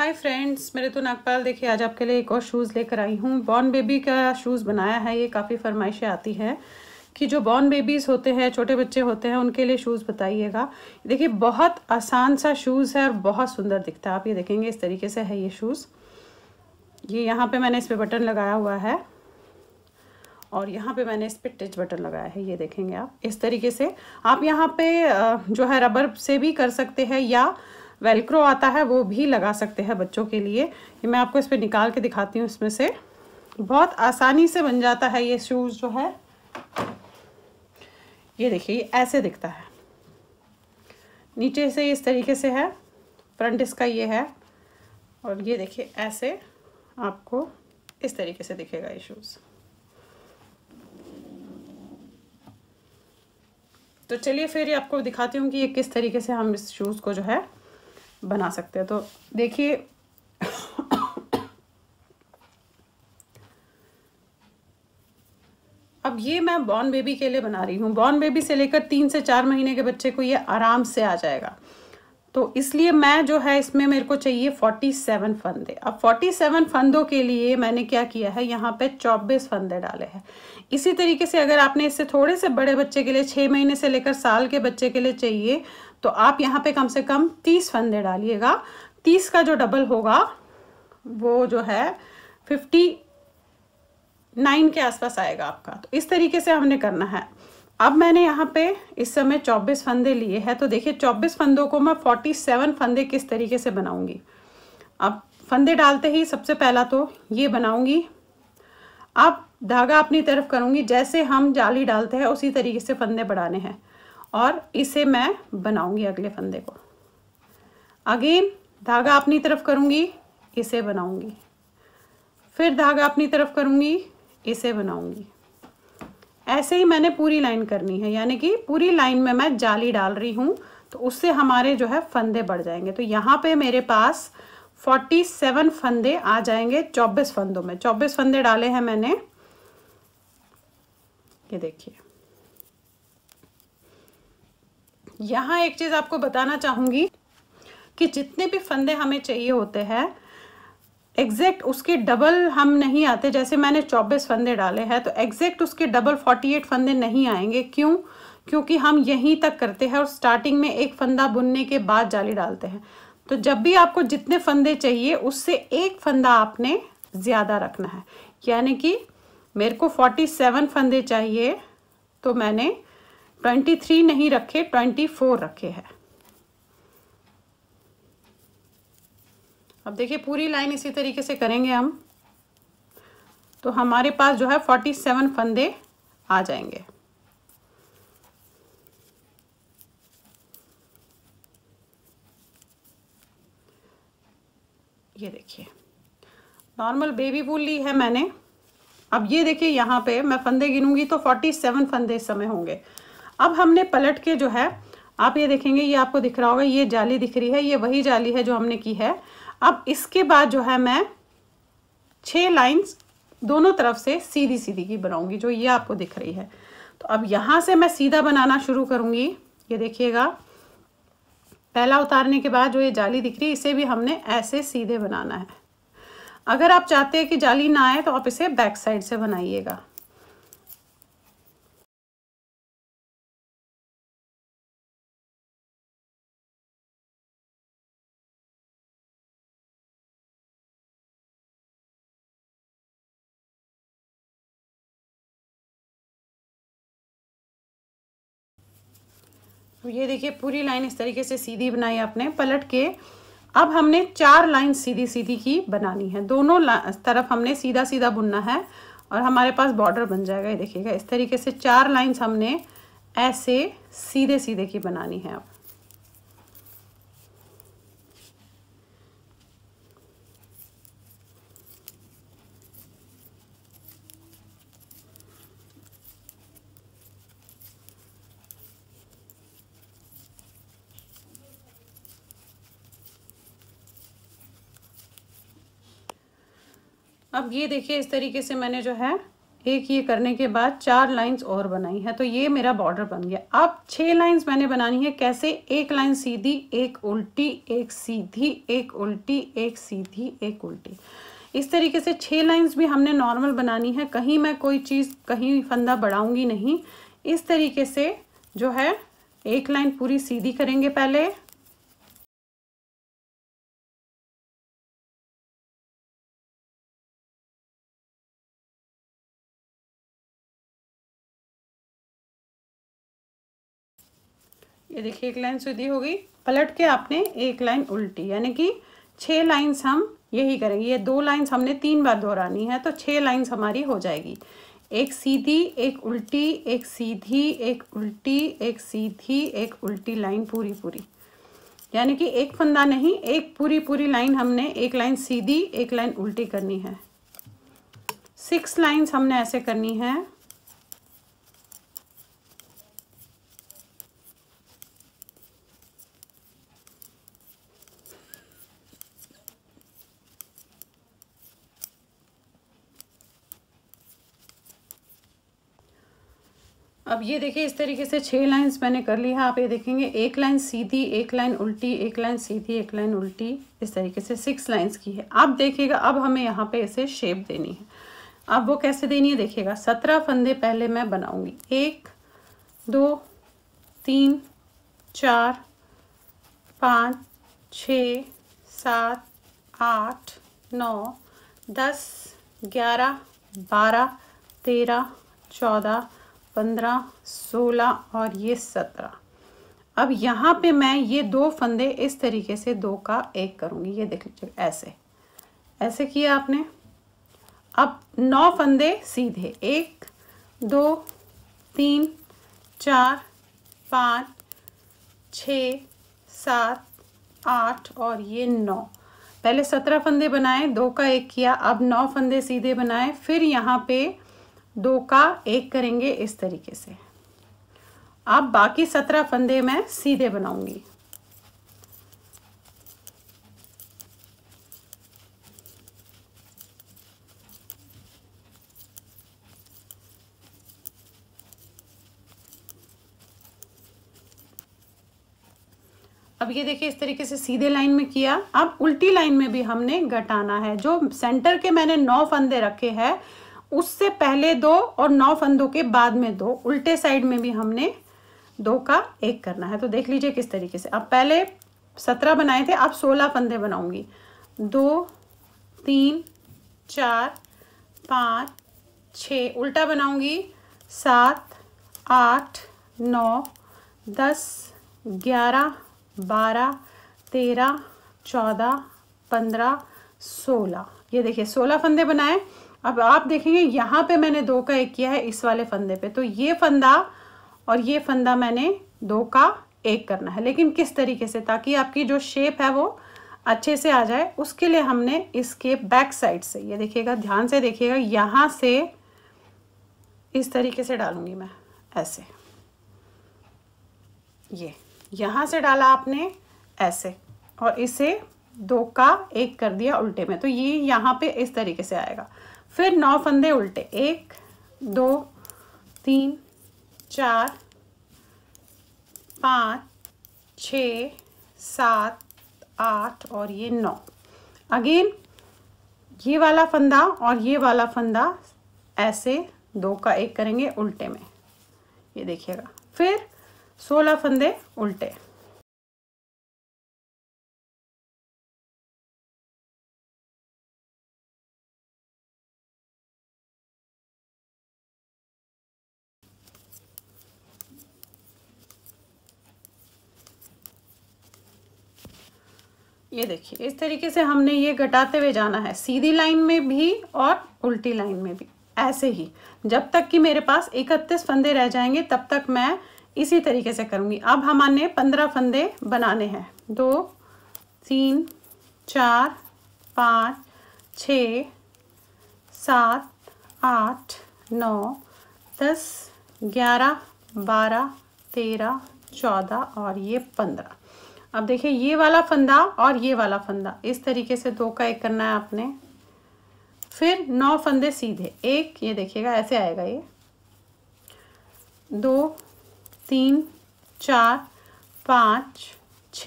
Hi friends मेरे तो नागपाल देखिए आज आपके लिए एक और शूज़ लेकर आई हूँ बॉर्न बेबी का शूज़ बनाया है ये काफ़ी फरमाइशें आती हैं कि जो बॉर्न बेबीज़ होते हैं छोटे बच्चे होते हैं उनके लिए शूज़ बताइएगा देखिए बहुत आसान सा शूज़ है और बहुत सुंदर दिखता है आप ये देखेंगे इस तरीके से है ये शूज़ ये यहाँ पर मैंने इस पर बटन लगाया हुआ है और यहाँ पे मैंने इस पर टिच बटन लगाया है ये देखेंगे आप इस तरीके से आप यहाँ पे जो है रबर से भी कर सकते हैं या वेलक्रो आता है वो भी लगा सकते हैं बच्चों के लिए ये मैं आपको इस पर निकाल के दिखाती हूँ इसमें से बहुत आसानी से बन जाता है ये शूज़ जो है ये देखिए ऐसे दिखता है नीचे से इस तरीके से है फ्रंट इसका ये है और ये देखिए ऐसे आपको इस तरीके से दिखेगा ये शूज़ तो चलिए फिर आपको दिखाती हूँ कि ये किस तरीके से हम इस शूज़ को जो है बना सकते हैं तो देखिए अब ये मैं बॉर्न बेबी के लिए बना रही हूँ बॉर्न बेबी से लेकर तीन से चार महीने के बच्चे को ये आराम से आ जाएगा तो इसलिए मैं जो है इसमें मेरे को चाहिए फोर्टी सेवन फंदे अब फोर्टी सेवन फंदों के लिए मैंने क्या किया है यहाँ पे चौबीस फंदे डाले हैं इसी तरीके से अगर आपने इससे थोड़े से बड़े बच्चे के लिए छः महीने से लेकर साल के बच्चे के लिए चाहिए तो आप यहाँ पे कम से कम तीस फंदे डालिएगा तीस का जो डबल होगा वो जो है फिफ्टी नाइन के आसपास आएगा आपका तो इस तरीके से हमने करना है अब मैंने यहाँ पे इस समय चौबीस फंदे लिए हैं तो देखिए चौबीस फंदों को मैं फोर्टी सेवन फंदे किस तरीके से बनाऊंगी अब फंदे डालते ही सबसे पहला तो ये बनाऊंगी अब धागा अपनी तरफ करूँगी जैसे हम जाली डालते हैं उसी तरीके से फंदे बढ़ाने हैं और इसे मैं बनाऊंगी अगले फंदे को अगेन धागा अपनी तरफ करूंगी इसे बनाऊंगी फिर धागा अपनी तरफ करूंगी इसे बनाऊंगी ऐसे ही मैंने पूरी लाइन करनी है यानी कि पूरी लाइन में मैं जाली डाल रही हूँ तो उससे हमारे जो है फंदे बढ़ जाएंगे तो यहाँ पे मेरे पास 47 फंदे आ जाएंगे 24 फंदों में 24 फंदे डाले हैं मैंने ये देखिए यहाँ एक चीज़ आपको बताना चाहूँगी कि जितने भी फंदे हमें चाहिए होते हैं एग्जैक्ट उसके डबल हम नहीं आते जैसे मैंने चौबीस फंदे डाले हैं तो एग्जैक्ट उसके डबल फोर्टी एट फंदे नहीं आएंगे क्यों क्योंकि हम यहीं तक करते हैं और स्टार्टिंग में एक फंदा बुनने के बाद जाली डालते हैं तो जब भी आपको जितने फंदे चाहिए उससे एक फंदा आपने ज़्यादा रखना है यानी कि मेरे को फोर्टी सेवन फंदे चाहिए तो मैंने ट्वेंटी थ्री नहीं रखे ट्वेंटी फोर रखे हैं अब देखिए पूरी लाइन इसी तरीके से करेंगे हम तो हमारे पास जो है फोर्टी सेवन फंदे आ जाएंगे ये देखिए नॉर्मल बेबी वूल ली है मैंने अब ये देखिए यहाँ पे मैं फंदे गिनूंगी तो फोर्टी सेवन फंदे इस समय होंगे अब हमने पलट के जो है आप ये देखेंगे ये आपको दिख रहा होगा ये जाली दिख रही है ये वही जाली है जो हमने की है अब इसके बाद जो है मैं छह लाइन्स दोनों तरफ से सीधी सीधी की बनाऊंगी जो ये आपको दिख रही है तो अब यहां से मैं सीधा बनाना शुरू करूंगी ये देखिएगा पहला उतारने के बाद जो ये जाली दिख रही है इसे भी हमने ऐसे सीधे बनाना है अगर आप चाहते हैं कि जाली ना आए तो आप इसे बैक साइड से बनाइएगा तो ये देखिए पूरी लाइन इस तरीके से सीधी बनाई आपने पलट के अब हमने चार लाइन सीधी सीधी की बनानी है दोनों तरफ हमने सीधा सीधा बुनना है और हमारे पास बॉर्डर बन जाएगा ये देखिएगा इस तरीके से चार लाइंस हमने ऐसे सीधे सीधे की बनानी है आप अब ये देखिए इस तरीके से मैंने जो है एक ये करने के बाद चार लाइंस और बनाई है तो ये मेरा बॉर्डर बन गया अब छः लाइंस मैंने बनानी है कैसे एक लाइन सीधी एक उल्टी एक सीधी एक उल्टी एक सीधी एक उल्टी इस तरीके से छः लाइंस भी हमने नॉर्मल बनानी है कहीं मैं कोई चीज़ कहीं फंदा बढ़ाऊंगी नहीं इस तरीके से जो है एक लाइन पूरी सीधी करेंगे पहले ये देखिए एक लाइन सीधी होगी पलट के आपने एक लाइन उल्टी यानी कि छ लाइन्स हम यही करेंगे ये दो लाइन्स हमने तीन बार दोहरानी है तो छ लाइन्स हमारी हो जाएगी एक सीधी एक उल्टी एक सीधी एक उल्टी एक सीधी एक उल्टी लाइन पूरी पूरी यानी कि एक फंदा नहीं एक पूरी पूरी लाइन हमने एक लाइन सीधी एक लाइन उल्टी करनी है सिक्स लाइन्स हमने ऐसे करनी है अब ये देखिए इस तरीके से छः लाइंस मैंने कर ली है आप ये देखेंगे एक लाइन सीधी एक लाइन उल्टी एक लाइन सीधी एक लाइन उल्टी इस तरीके से सिक्स लाइंस की है अब देखिएगा अब हमें यहाँ पे इसे शेप देनी है अब वो कैसे देनी है देखिएगा सत्रह फंदे पहले मैं बनाऊंगी एक दो तीन चार पाँच छ सात आठ नौ दस ग्यारह बारह तेरह चौदह पंद्रह सोलह और ये सत्रह अब यहाँ पे मैं ये दो फंदे इस तरीके से दो का एक करूँगी ये देख लीजिए ऐसे ऐसे किया आपने अब नौ फंदे सीधे एक दो तीन चार पाँच छ सात आठ और ये नौ पहले सत्रह फंदे बनाए दो का एक किया अब नौ फंदे सीधे बनाए फिर यहाँ पे दो का एक करेंगे इस तरीके से अब बाकी सत्रह फंदे मैं सीधे बनाऊंगी अब ये देखिए इस तरीके से सीधे लाइन में किया अब उल्टी लाइन में भी हमने घटाना है जो सेंटर के मैंने नौ फंदे रखे हैं उससे पहले दो और नौ फंदों के बाद में दो उल्टे साइड में भी हमने दो का एक करना है तो देख लीजिए किस तरीके से अब पहले सत्रह बनाए थे अब सोलह फंदे बनाऊंगी दो तीन चार पाँच छ उल्टा बनाऊंगी सात आठ नौ दस ग्यारह बारह तेरह चौदह पंद्रह सोलह ये देखिए सोलह फंदे बनाए अब आप देखेंगे यहाँ पे मैंने दो का एक किया है इस वाले फंदे पे तो ये फंदा और ये फंदा मैंने दो का एक करना है लेकिन किस तरीके से ताकि आपकी जो शेप है वो अच्छे से आ जाए उसके लिए हमने इसके बैक साइड से ये देखिएगा ध्यान से देखिएगा यहाँ से इस तरीके से डालूंगी मैं ऐसे ये यहाँ से डाला आपने ऐसे और इसे दो का एक कर दिया उल्टे में तो ये यहाँ पे इस तरीके से आएगा फिर नौ फंदे उल्टे एक दो तीन चार पाँच छ सात आठ और ये नौ अगेन ये वाला फंदा और ये वाला फंदा ऐसे दो का एक करेंगे उल्टे में ये देखिएगा फिर सोलह फंदे उल्टे ये देखिए इस तरीके से हमने ये घटाते हुए जाना है सीधी लाइन में भी और उल्टी लाइन में भी ऐसे ही जब तक कि मेरे पास इकतीस फंदे रह जाएंगे तब तक मैं इसी तरीके से करूँगी अब हमारे पंद्रह फंदे बनाने हैं दो तीन चार पाँच छ सात आठ नौ दस ग्यारह बारह तेरह चौदह और ये पंद्रह अब देखिए ये वाला फंदा और ये वाला फंदा इस तरीके से दो का एक करना है आपने फिर नौ फंदे सीधे एक ये देखिएगा ऐसे आएगा ये दो तीन चार पाँच छ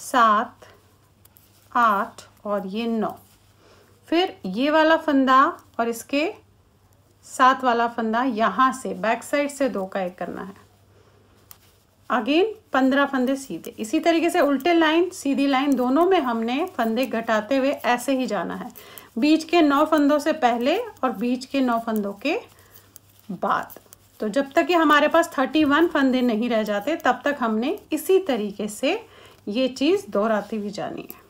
सात आठ और ये नौ फिर ये वाला फंदा और इसके सात वाला फंदा यहाँ से बैक साइड से दो का एक करना है अगेन पंद्रह फंदे सीधे इसी तरीके से उल्टे लाइन सीधी लाइन दोनों में हमने फंदे घटाते हुए ऐसे ही जाना है बीच के नौ फंदों से पहले और बीच के नौ फंदों के बाद तो जब तक कि हमारे पास थर्टी वन फंदे नहीं रह जाते तब तक हमने इसी तरीके से ये चीज़ दोहराती हुई जानी है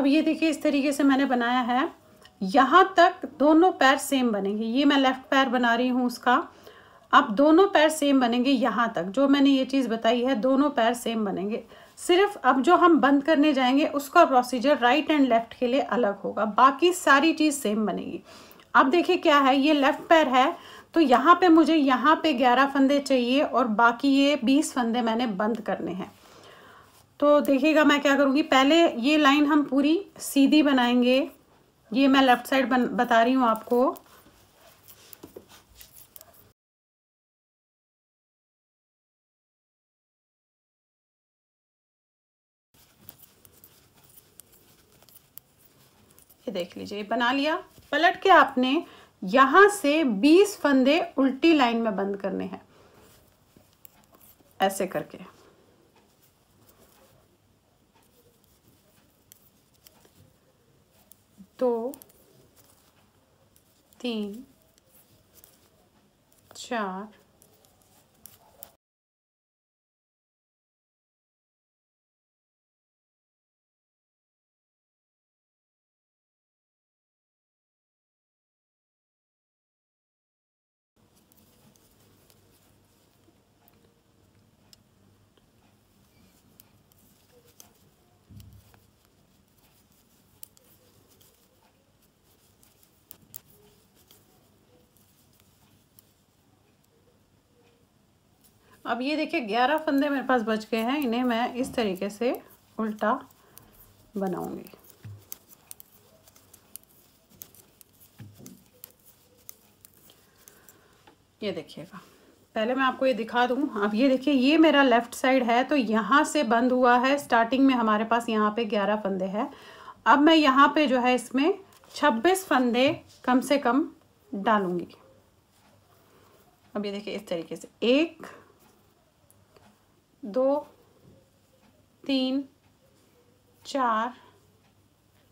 अब ये देखिए इस तरीके से मैंने बनाया है यहाँ तक दोनों पैर सेम बनेंगे ये मैं लेफ़्ट पैर बना रही हूँ उसका अब दोनों पैर सेम बनेंगे यहाँ तक जो मैंने ये चीज़ बताई है दोनों पैर सेम बनेंगे सिर्फ अब जो हम बंद करने जाएंगे उसका प्रोसीजर राइट एंड लेफ़्ट के लिए अलग होगा बाकी सारी चीज़ सेम बनेगी अब देखिए क्या है ये लेफ़्ट पैर है तो यहाँ पे मुझे यहाँ पे ग्यारह फंदे चाहिए और बाकी ये बीस फंदे मैंने बंद करने हैं तो देखिएगा मैं क्या करूँगी पहले ये लाइन हम पूरी सीधी बनाएंगे ये मैं लेफ़्ट साइड बन बता रही हूँ आपको ये देख लीजिए बना लिया पलट के आपने यहां से 20 फंदे उल्टी लाइन में बंद करने हैं ऐसे करके दो तीन चार अब ये देखिए ग्यारह फंदे मेरे पास बच गए हैं इन्हें मैं इस तरीके से उल्टा बनाऊंगी ये देखिएगा पहले मैं आपको ये दिखा दूँ अब ये देखिए ये मेरा लेफ़्ट साइड है तो यहाँ से बंद हुआ है स्टार्टिंग में हमारे पास यहाँ पे ग्यारह फंदे हैं अब मैं यहाँ पे जो है इसमें छब्बीस फंदे कम से कम डालूंगी अब ये देखिए इस तरीके से एक दो तीन चार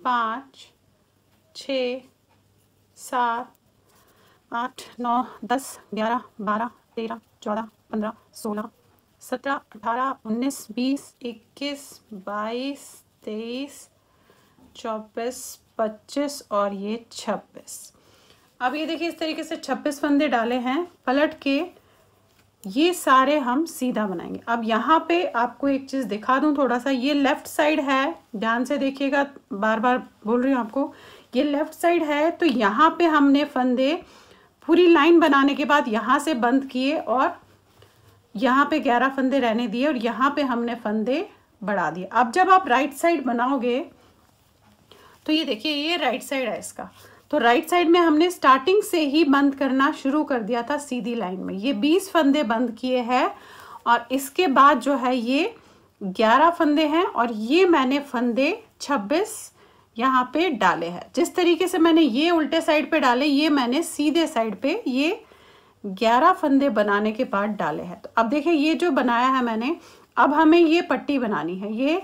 पाँच छ सात आठ नौ दस ग्यारह बारह तेरह चौदह पंद्रह सोलह सत्रह अठारह उन्नीस बीस इक्कीस बाईस तेईस चौबीस पच्चीस और ये छब्बीस अब ये देखिए इस तरीके से छब्बीस फंदे डाले हैं पलट के ये सारे हम सीधा बनाएंगे अब यहाँ पे आपको एक चीज़ दिखा दूँ थोड़ा सा ये लेफ्ट साइड है ध्यान से देखिएगा बार बार बोल रही हूँ आपको ये लेफ्ट साइड है तो यहाँ पे हमने फंदे पूरी लाइन बनाने के बाद यहाँ से बंद किए और यहाँ पे ग्यारह फंदे रहने दिए और यहाँ पे हमने फंदे बढ़ा दिए अब जब आप राइट साइड बनाओगे तो ये देखिए ये राइट साइड है इसका तो राइट साइड में हमने स्टार्टिंग से ही बंद करना शुरू कर दिया था सीधी लाइन में ये बीस फंदे बंद किए हैं और इसके बाद जो है ये ग्यारह फंदे हैं और ये मैंने फंदे छब्बीस यहाँ पे डाले हैं जिस तरीके से मैंने ये उल्टे साइड पे डाले ये मैंने सीधे साइड पे ये ग्यारह फंदे बनाने के बाद डाले हैं तो अब देखिए ये जो बनाया है मैंने अब हमें ये पट्टी बनानी है ये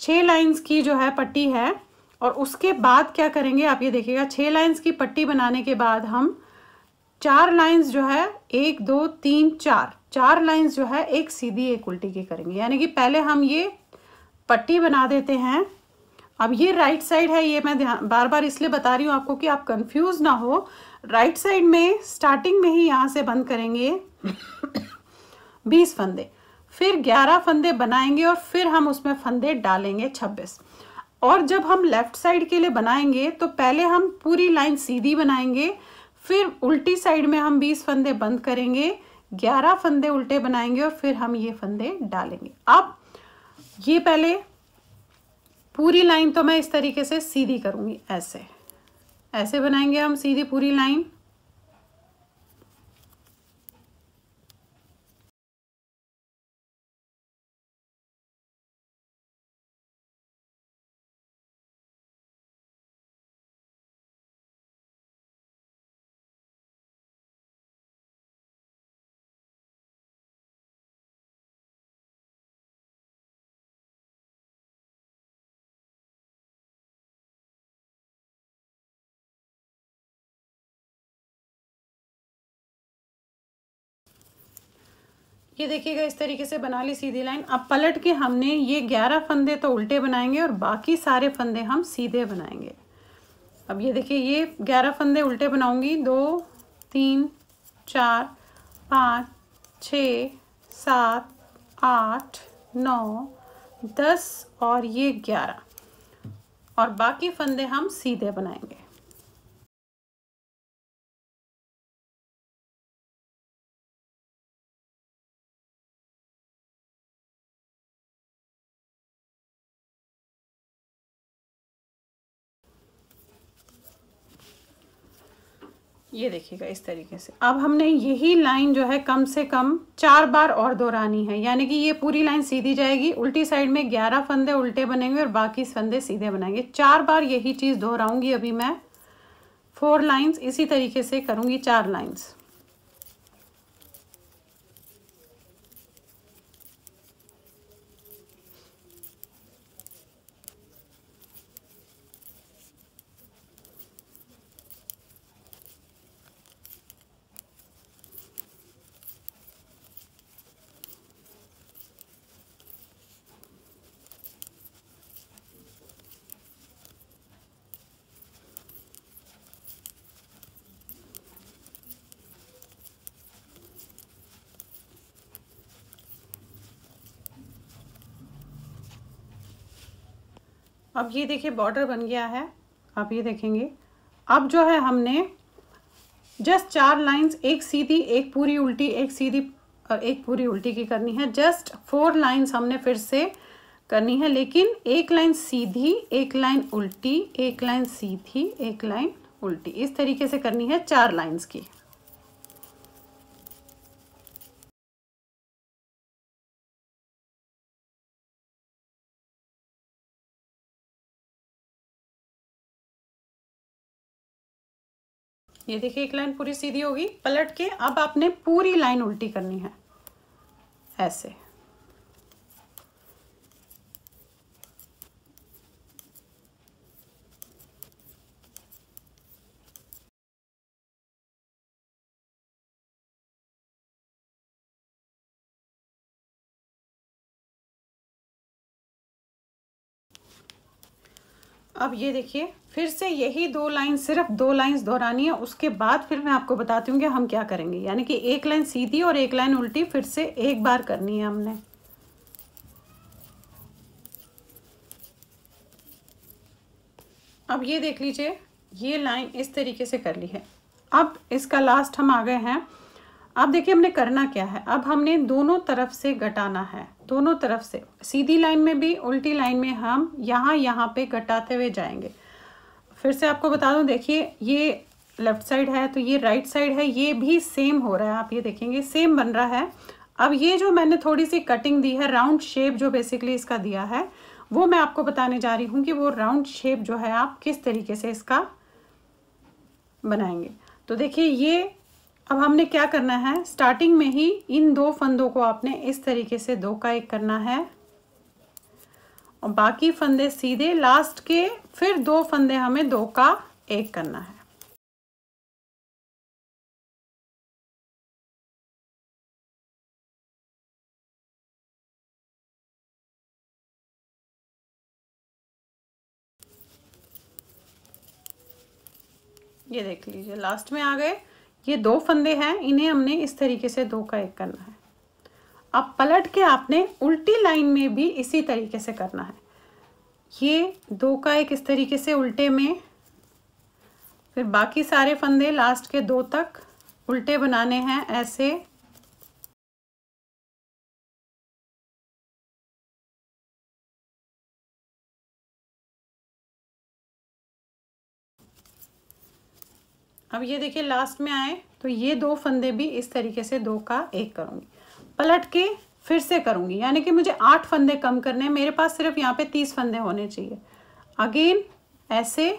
छः लाइंस की जो है पट्टी है और उसके बाद क्या करेंगे आप ये देखिएगा छः लाइंस की पट्टी बनाने के बाद हम चार लाइंस जो है एक दो तीन चार चार लाइंस जो है एक सीधी एक उल्टी की करेंगे यानी कि पहले हम ये पट्टी बना देते हैं अब ये राइट साइड है ये मैं ध्यान बार बार इसलिए बता रही हूँ आपको कि आप कंफ्यूज ना हो राइट साइड में स्टार्टिंग में ही यहाँ से बंद करेंगे बीस फंदे फिर ग्यारह फंदे बनाएंगे और फिर हम उसमें फंदे डालेंगे छब्बीस और जब हम लेफ़्ट साइड के लिए बनाएंगे तो पहले हम पूरी लाइन सीधी बनाएंगे फिर उल्टी साइड में हम बीस फंदे बंद करेंगे ग्यारह फंदे उल्टे बनाएंगे और फिर हम ये फंदे डालेंगे अब ये पहले पूरी लाइन तो मैं इस तरीके से सीधी करूँगी ऐसे ऐसे बनाएंगे हम सीधी पूरी लाइन ये देखिएगा इस तरीके से बना ली सीधी लाइन अब पलट के हमने ये ग्यारह फंदे तो उल्टे बनाएंगे और बाकी सारे फंदे हम सीधे बनाएंगे अब ये देखिए ये ग्यारह फंदे उल्टे बनाऊंगी दो तीन चार पाँच छ सात आठ नौ दस और ये ग्यारह और बाकी फंदे हम सीधे बनाएंगे ये देखिएगा इस तरीके से अब हमने यही लाइन जो है कम से कम चार बार और दोहरानी है यानी कि ये पूरी लाइन सीधी जाएगी उल्टी साइड में ग्यारह फंदे उल्टे बनेंगे और बाकी फंदे सीधे बनाएंगे चार बार यही चीज़ दोहराऊंगी अभी मैं फोर लाइंस इसी तरीके से करूंगी चार लाइंस अब ये देखिए बॉर्डर बन गया है आप ये देखेंगे अब जो है हमने जस्ट चार लाइंस एक सीधी एक पूरी उल्टी एक सीधी और एक पूरी उल्टी की करनी है जस्ट फोर लाइंस हमने फिर से करनी है लेकिन एक लाइन सीधी एक लाइन उल्टी एक लाइन सीधी एक लाइन उल्टी इस तरीके से करनी है चार लाइंस की ये देखिए एक लाइन पूरी सीधी होगी पलट के अब आपने पूरी लाइन उल्टी करनी है ऐसे अब ये देखिए फिर से यही दो लाइन सिर्फ दो लाइंस दोहरानी है उसके बाद फिर मैं आपको बताती हूँ कि हम क्या करेंगे यानी कि एक लाइन सीधी और एक लाइन उल्टी फिर से एक बार करनी है हमने अब ये देख लीजिए ये लाइन इस तरीके से कर ली है अब इसका लास्ट हम आ गए हैं अब देखिए हमने करना क्या है अब हमने दोनों तरफ से घटाना है दोनों तरफ से सीधी लाइन में भी उल्टी लाइन में हम यहाँ यहाँ पे घटाते हुए जाएंगे फिर से आपको बता दूँ देखिए ये लेफ़्ट साइड है तो ये राइट right साइड है ये भी सेम हो रहा है आप ये देखेंगे सेम बन रहा है अब ये जो मैंने थोड़ी सी कटिंग दी है राउंड शेप जो बेसिकली इसका दिया है वो मैं आपको बताने जा रही हूँ कि वो राउंड शेप जो है आप किस तरीके से इसका बनाएंगे तो देखिए ये अब हमने क्या करना है स्टार्टिंग में ही इन दो फंदों को आपने इस तरीके से दो का एक करना है और बाकी फंदे सीधे लास्ट के फिर दो फंदे हमें दो का एक करना है ये देख लीजिए लास्ट में आ गए ये दो फंदे हैं इन्हें हमने इस तरीके से दो का एक करना है अब पलट के आपने उल्टी लाइन में भी इसी तरीके से करना है ये दो का एक इस तरीके से उल्टे में फिर बाकी सारे फंदे लास्ट के दो तक उल्टे बनाने हैं ऐसे अब ये देखिए लास्ट में आए तो ये दो फंदे भी इस तरीके से दो का एक करूँगी पलट के फिर से करूंगी यानी कि मुझे आठ फंदे कम करने हैं मेरे पास सिर्फ यहाँ पे तीस फंदे होने चाहिए अगेन ऐसे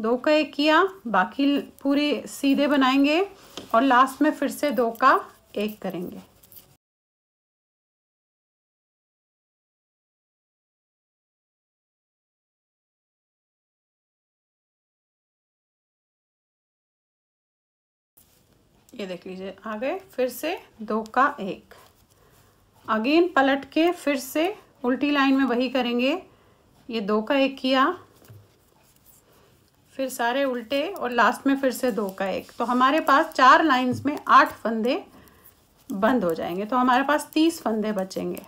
दो का एक किया बाकी पूरे सीधे बनाएंगे और लास्ट में फिर से दो का एक करेंगे ये देख लीजिए आ गए फिर से दो का एक अगेन पलट के फिर से उल्टी लाइन में वही करेंगे ये दो का एक किया फिर सारे उल्टे और लास्ट में फिर से दो का एक तो हमारे पास चार लाइंस में आठ फंदे बंद हो जाएंगे तो हमारे पास तीस फंदे बचेंगे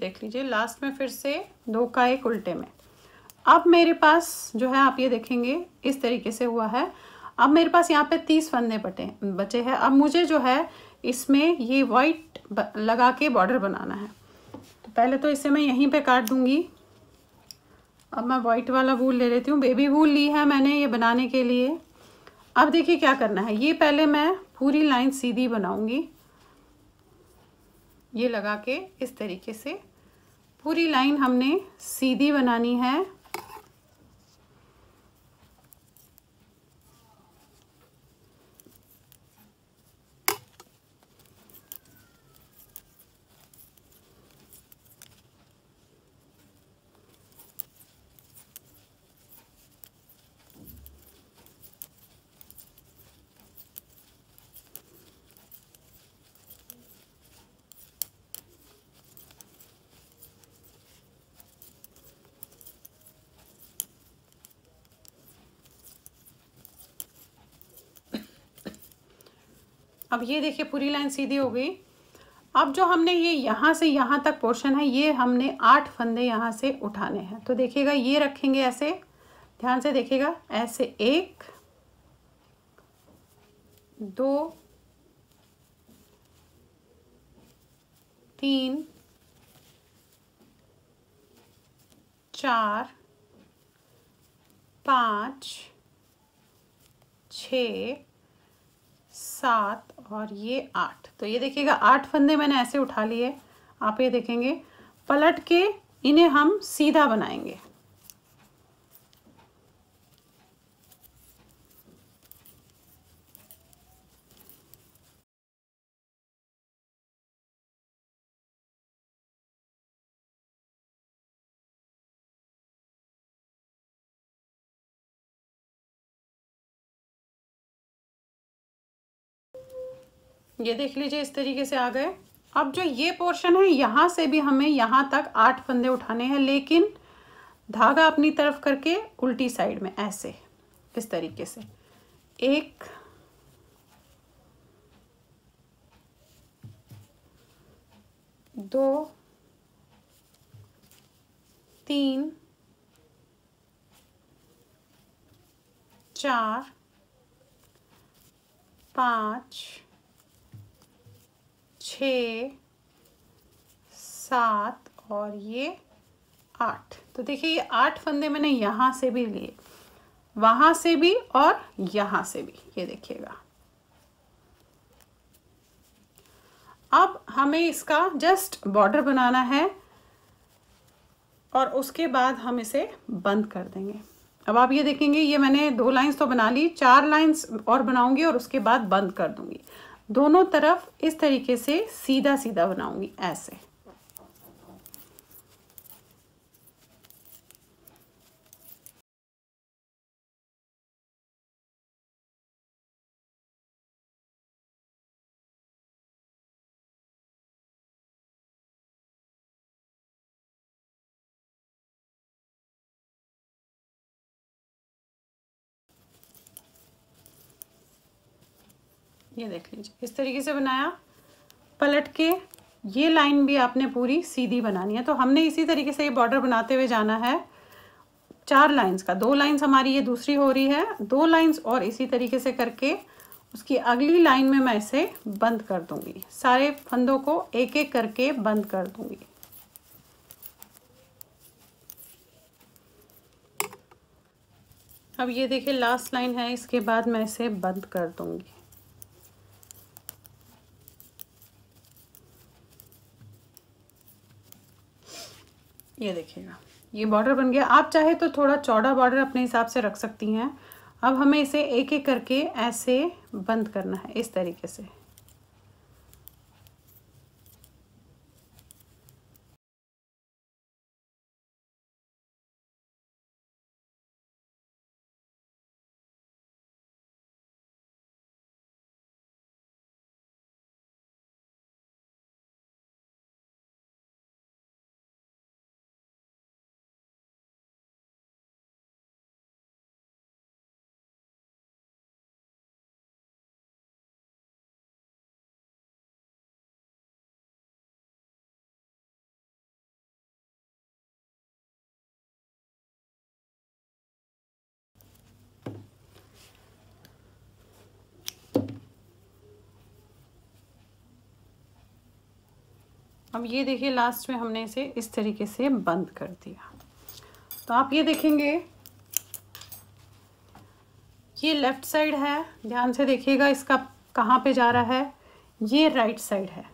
देख लीजिए लास्ट में फिर से दो का एक उल्टे में अब मेरे पास जो है आप ये देखेंगे इस तरीके से हुआ है अब मेरे पास यहाँ पे तीस फंदे बटे बचे हैं अब मुझे जो है इसमें ये वाइट लगा के बॉर्डर बनाना है तो पहले तो इसे मैं यहीं पे काट दूंगी अब मैं वाइट वाला वूल ले लेती हूँ बेबी वूल ली है मैंने ये बनाने के लिए अब देखिए क्या करना है ये पहले मैं पूरी लाइन सीधी बनाऊंगी ये लगा के इस तरीके से पूरी लाइन हमने सीधी बनानी है अब ये देखिए पूरी लाइन सीधी हो गई अब जो हमने ये यहाँ से यहाँ तक पोर्शन है ये हमने आठ फंदे यहाँ से उठाने हैं तो देखिएगा ये रखेंगे ऐसे ध्यान से देखिएगा ऐसे एक दो तीन चार पाँच छ सात और ये आठ तो ये देखिएगा आठ फंदे मैंने ऐसे उठा लिए आप ये देखेंगे पलट के इन्हें हम सीधा बनाएंगे ये देख लीजिए इस तरीके से आ गए अब जो ये पोर्शन है यहाँ से भी हमें यहाँ तक आठ फंदे उठाने हैं लेकिन धागा अपनी तरफ करके उल्टी साइड में ऐसे इस तरीके से एक दो तीन चार पाँच छ सात और ये आठ तो देखिए ये आठ फंदे मैंने यहाँ से भी लिए वहाँ से भी और यहाँ से भी ये देखिएगा अब हमें इसका जस्ट बॉर्डर बनाना है और उसके बाद हम इसे बंद कर देंगे अब आप ये देखेंगे ये मैंने दो लाइंस तो बना ली चार लाइंस और बनाऊंगी और उसके बाद बंद कर दूंगी दोनों तरफ इस तरीके से सीधा सीधा बनाऊंगी ऐसे ये देख लीजिए इस तरीके से बनाया पलट के ये लाइन भी आपने पूरी सीधी बनानी है तो हमने इसी तरीके से ये बॉर्डर बनाते हुए जाना है चार लाइंस का दो लाइंस हमारी ये दूसरी हो रही है दो लाइंस और इसी तरीके से करके उसकी अगली लाइन में मैं इसे बंद कर दूंगी सारे फंदों को एक एक करके बंद कर दूंगी अब ये देखिए लास्ट लाइन है इसके बाद मैं इसे बंद कर दूंगी ये देखिएगा ये बॉर्डर बन गया आप चाहे तो थोड़ा चौड़ा बॉर्डर अपने हिसाब से रख सकती हैं अब हमें इसे एक एक करके ऐसे बंद करना है इस तरीके से अब ये देखिए लास्ट में हमने इसे इस तरीके से बंद कर दिया तो आप ये देखेंगे ये लेफ़्ट साइड है ध्यान से देखिएगा इसका कहाँ पे जा रहा है ये राइट साइड है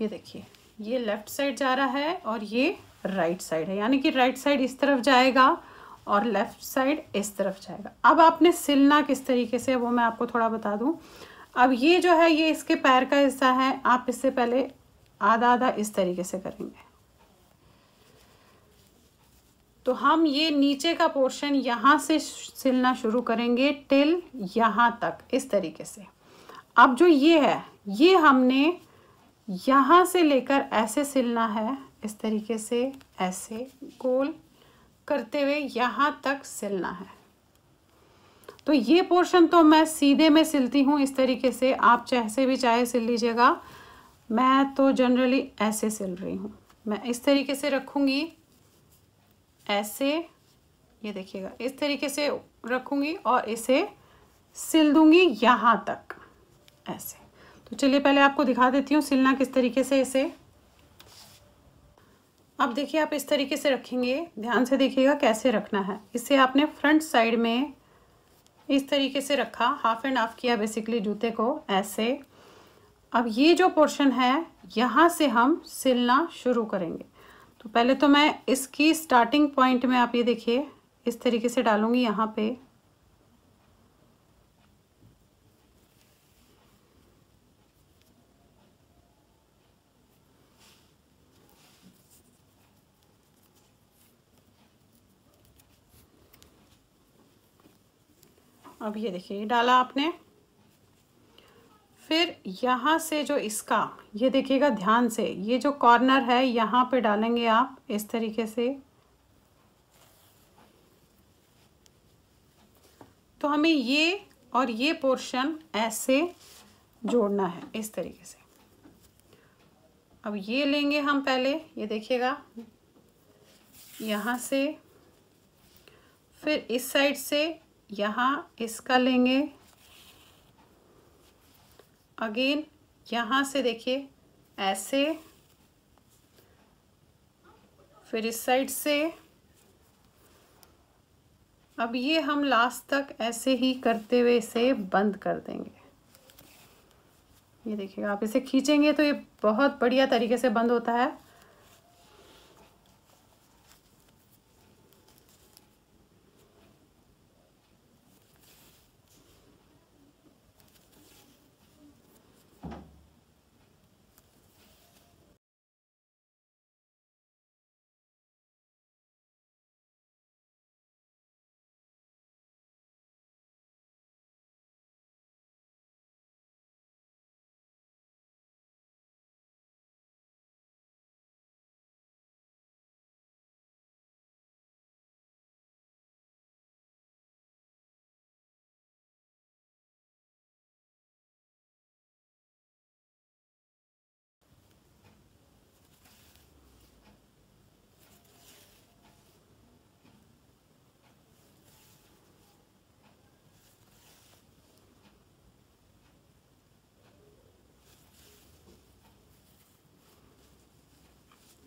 ये देखिए ये लेफ़्ट साइड जा रहा है और ये राइट right साइड है यानी कि राइट right साइड इस तरफ जाएगा और लेफ़्ट साइड इस तरफ जाएगा अब आपने सिलना किस तरीके से वो मैं आपको थोड़ा बता दूं अब ये जो है ये इसके पैर का हिस्सा है आप इससे पहले आधा आधा इस तरीके से करेंगे तो हम ये नीचे का पोर्शन यहाँ से सिलना शुरू करेंगे टिल यहाँ तक इस तरीके से अब जो ये है ये हमने यहाँ से लेकर ऐसे सिलना है इस तरीके से ऐसे गोल करते हुए यहाँ तक सिलना है तो ये पोर्शन तो मैं सीधे में सिलती हूँ इस तरीके से आप जैसे भी चाहे सिल लीजिएगा मैं तो जनरली ऐसे सिल रही हूँ मैं इस तरीके से रखूँगी ऐसे ये देखिएगा इस तरीके से रखूँगी और इसे सिल दूँगी यहाँ तक ऐसे तो चलिए पहले आपको दिखा देती हूँ सिलना किस तरीके से इसे अब देखिए आप इस तरीके से रखेंगे ध्यान से देखिएगा कैसे रखना है इसे आपने फ्रंट साइड में इस तरीके से रखा हाफ एंड हाफ किया बेसिकली जूते को ऐसे अब ये जो पोर्शन है यहाँ से हम सिलना शुरू करेंगे तो पहले तो मैं इसकी स्टार्टिंग पॉइंट में आप ये देखिए इस तरीके से डालूंगी यहाँ पे अब ये देखिए ये डाला आपने फिर यहाँ से जो इसका ये देखिएगा ध्यान से ये जो कॉर्नर है यहाँ पे डालेंगे आप इस तरीके से तो हमें ये और ये पोर्शन ऐसे जोड़ना है इस तरीके से अब ये लेंगे हम पहले ये देखिएगा यहाँ से फिर इस साइड से यहाँ इसका लेंगे अगेन यहाँ से देखिए ऐसे फिर इस साइड से अब ये हम लास्ट तक ऐसे ही करते हुए इसे बंद कर देंगे ये देखिएगा आप इसे खींचेंगे तो ये बहुत बढ़िया तरीके से बंद होता है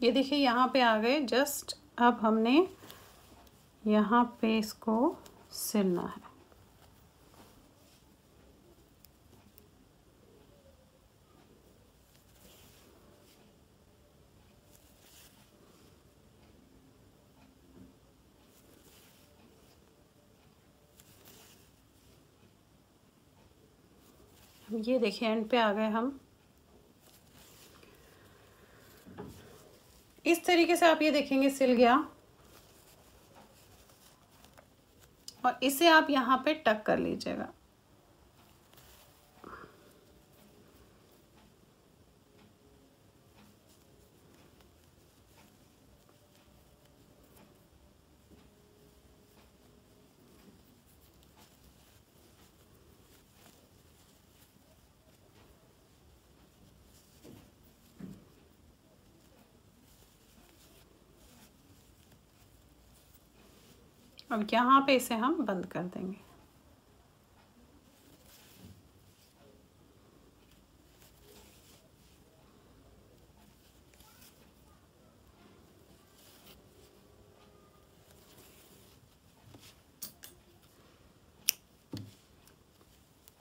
ये देखिए यहाँ पे आ गए जस्ट अब हमने यहाँ पे इसको सिलना है ये देखिए एंड पे आ गए हम तरीके से आप ये देखेंगे सिल गया और इसे आप यहाँ पे टक कर लीजिएगा अब यहाँ पे इसे हम बंद कर देंगे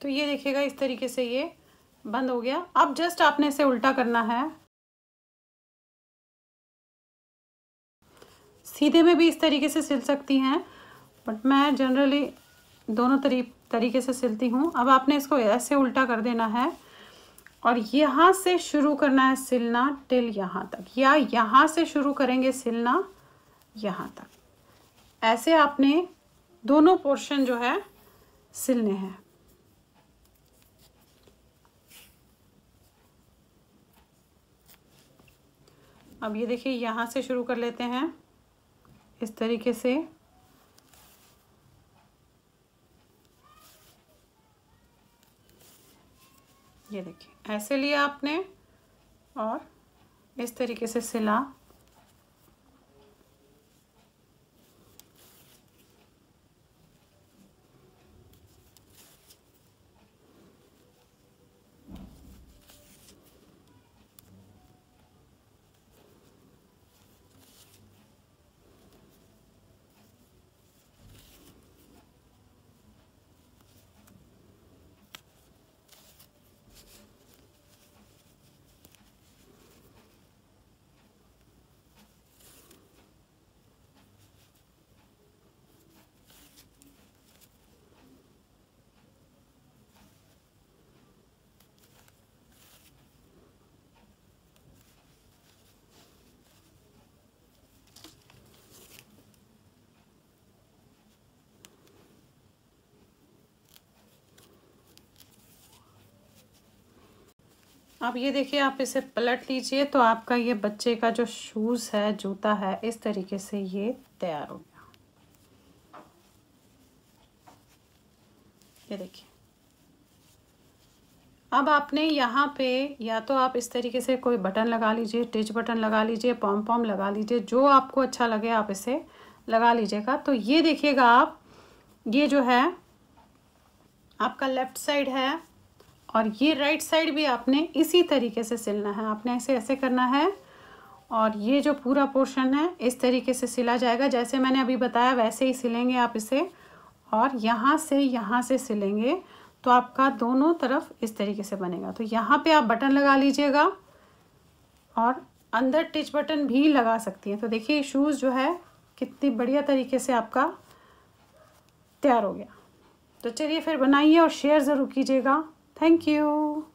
तो ये देखिएगा इस तरीके से ये बंद हो गया अब जस्ट आपने इसे उल्टा करना है सीधे में भी इस तरीके से सिल सकती हैं बट मैं जनरली दोनों तरी तरीके से सिलती हूँ अब आपने इसको ऐसे उल्टा कर देना है और यहाँ से शुरू करना है सिलना टिल यहाँ तक या यहाँ से शुरू करेंगे सिलना यहाँ तक ऐसे आपने दोनों पोर्शन जो है सिलने हैं अब ये देखिए यहाँ से शुरू कर लेते हैं इस तरीके से ये देखिए ऐसे लिया आपने और इस तरीके से सिला अब ये देखिए आप इसे पलट लीजिए तो आपका ये बच्चे का जो शूज़ है जूता है इस तरीके से ये तैयार हो गया ये देखिए अब आपने यहाँ पे या तो आप इस तरीके से कोई बटन लगा लीजिए टिच बटन लगा लीजिए पॉम पॉम लगा लीजिए जो आपको अच्छा लगे आप इसे लगा लीजिएगा तो ये देखिएगा आप ये जो है आपका लेफ़्ट साइड है और ये राइट साइड भी आपने इसी तरीके से सिलना है आपने ऐसे ऐसे करना है और ये जो पूरा पोर्शन है इस तरीके से सिला जाएगा जैसे मैंने अभी बताया वैसे ही सिलेंगे आप इसे और यहाँ से यहाँ से सिलेंगे तो आपका दोनों तरफ इस तरीके से बनेगा तो यहाँ पे आप बटन लगा लीजिएगा और अंदर टिच बटन भी लगा सकती हैं तो देखिए शूज़ जो है कितनी बढ़िया तरीके से आपका तैयार हो गया तो चलिए फिर बनाइए और शेयर ज़रूर कीजिएगा Thank you.